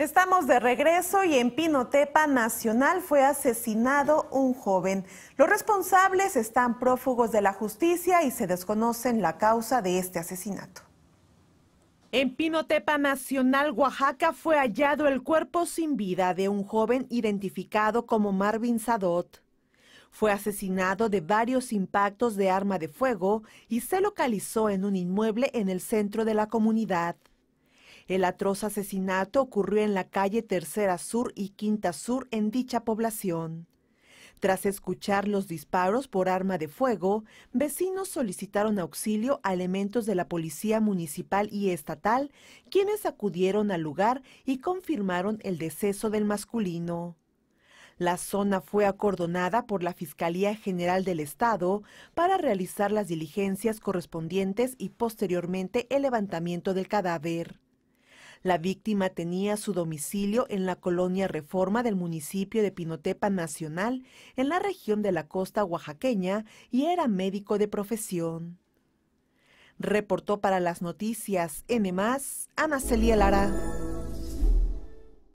Estamos de regreso y en Pinotepa Nacional fue asesinado un joven. Los responsables están prófugos de la justicia y se desconocen la causa de este asesinato. En Pinotepa Nacional, Oaxaca, fue hallado el cuerpo sin vida de un joven identificado como Marvin Sadot. Fue asesinado de varios impactos de arma de fuego y se localizó en un inmueble en el centro de la comunidad. El atroz asesinato ocurrió en la calle Tercera Sur y Quinta Sur en dicha población. Tras escuchar los disparos por arma de fuego, vecinos solicitaron auxilio a elementos de la Policía Municipal y Estatal, quienes acudieron al lugar y confirmaron el deceso del masculino. La zona fue acordonada por la Fiscalía General del Estado para realizar las diligencias correspondientes y posteriormente el levantamiento del cadáver. La víctima tenía su domicilio en la colonia Reforma del municipio de Pinotepa Nacional, en la región de la costa oaxaqueña, y era médico de profesión. Reportó para las noticias N, Ana Celia Lara.